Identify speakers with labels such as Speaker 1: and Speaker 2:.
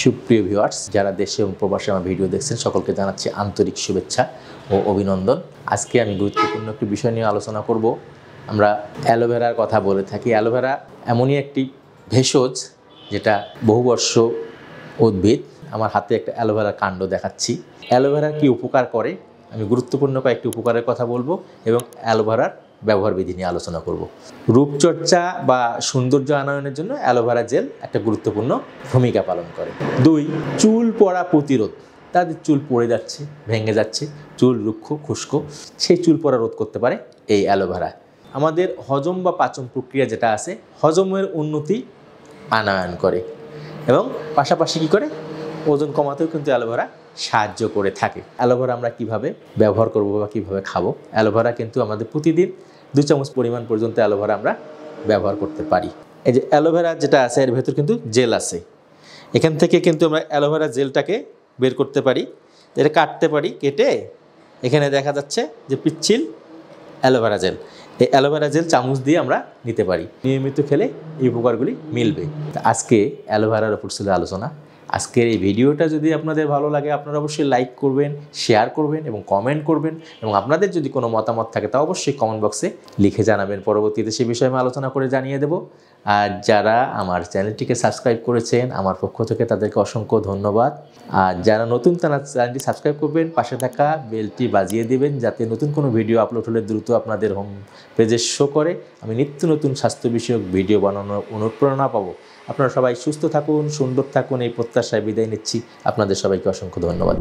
Speaker 1: সুপ্রিয় ভিউয়ার্স যারা দেশে এবং প্রবাসে আমার ভিডিও দেখছেন সকলকে জানাচ্ছি আন্তরিক শুভেচ্ছা ও অভিনন্দন আজকে আমি গুরুত্বপূর্ণ একটি বিষয় নিয়ে আলোচনা করব আমরা অ্যালোভেরার কথা বলে থাকি অ্যালোভেরা এমনই একটি ভেষজ যেটা বহুবর্ষ উদ্ভিদ আমার হাতে একটা অ্যালোভেরার কাণ্ড দেখাচ্ছি অ্যালোভেরা কি উপকার করে আমি গুরুত্বপূর্ণ কয়েকটি উপকারের কথা বলবো এবং অ্যালোভেরার ব্যবহারবিধি নিয়ে আলোচনা করব রূপচর্চা বা সৌন্দর্য আনয়নের জন্য অ্যালোভেরা জেল একটা গুরুত্বপূর্ণ ভূমিকা পালন করে দুই চুল পড়া প্রতিরোধ তাদের চুল পড়ে যাচ্ছে ভেঙে যাচ্ছে চুল রুক্ষ খুস্ক সেই চুল পড়া রোধ করতে পারে এই অ্যালোভেরা আমাদের হজম বা পাচন প্রক্রিয়া যেটা আছে হজমের উন্নতি আনায়ন করে এবং পাশাপাশি কী করে ওজন কমাতেও কিন্তু অ্যালোভেরা সাহায্য করে থাকে অ্যালোভেরা আমরা কিভাবে ব্যবহার করব বা কিভাবে খাবো অ্যালোভেরা কিন্তু আমাদের প্রতিদিন দু চামচ পরিমাণ পর্যন্ত অ্যালোভেরা আমরা ব্যবহার করতে পারি এই যে অ্যালোভেরা যেটা আছে এর ভেতর কিন্তু জেল আছে এখান থেকে কিন্তু আমরা অ্যালোভেরা জেলটাকে বের করতে পারি এটা কাটতে পারি কেটে এখানে দেখা যাচ্ছে যে পিচ্ছিল অ্যালোভেরা জেল এই অ্যালোভেরা জেল চামচ দিয়ে আমরা নিতে পারি নিয়মিত খেলে এই উপকারগুলি মিলবে আজকে অ্যালোভেরার ওপর ছিল আলোচনা আজকের এই ভিডিওটা যদি আপনাদের ভালো লাগে আপনারা অবশ্যই লাইক করবেন শেয়ার করবেন এবং কমেন্ট করবেন এবং আপনাদের যদি কোনো মতামত থাকে তা অবশ্যই কমেন্ট বক্সে লিখে জানাবেন পরবর্তীতে সে বিষয়ে আমি আলোচনা করে জানিয়ে দেব আর যারা আমার চ্যানেলটিকে সাবস্ক্রাইব করেছেন আমার পক্ষ থেকে তাদেরকে অসংখ্য ধন্যবাদ আর যারা নতুন তারা চ্যানেলটি সাবস্ক্রাইব করবেন পাশে থাকা বেলটি বাজিয়ে দেবেন যাতে নতুন কোনো ভিডিও আপলোড হলে দ্রুত আপনাদের হোম পেজে শো করে আমি নিত্য নতুন স্বাস্থ্য বিষয়ক ভিডিও বানানোর অনুপ্রেরণা পাবো আপনারা সবাই সুস্থ থাকুন সুন্দর থাকুন এই প্রত্যাশায় বিদায় নিচ্ছি আপনাদের সবাইকে অসংখ্য ধন্যবাদ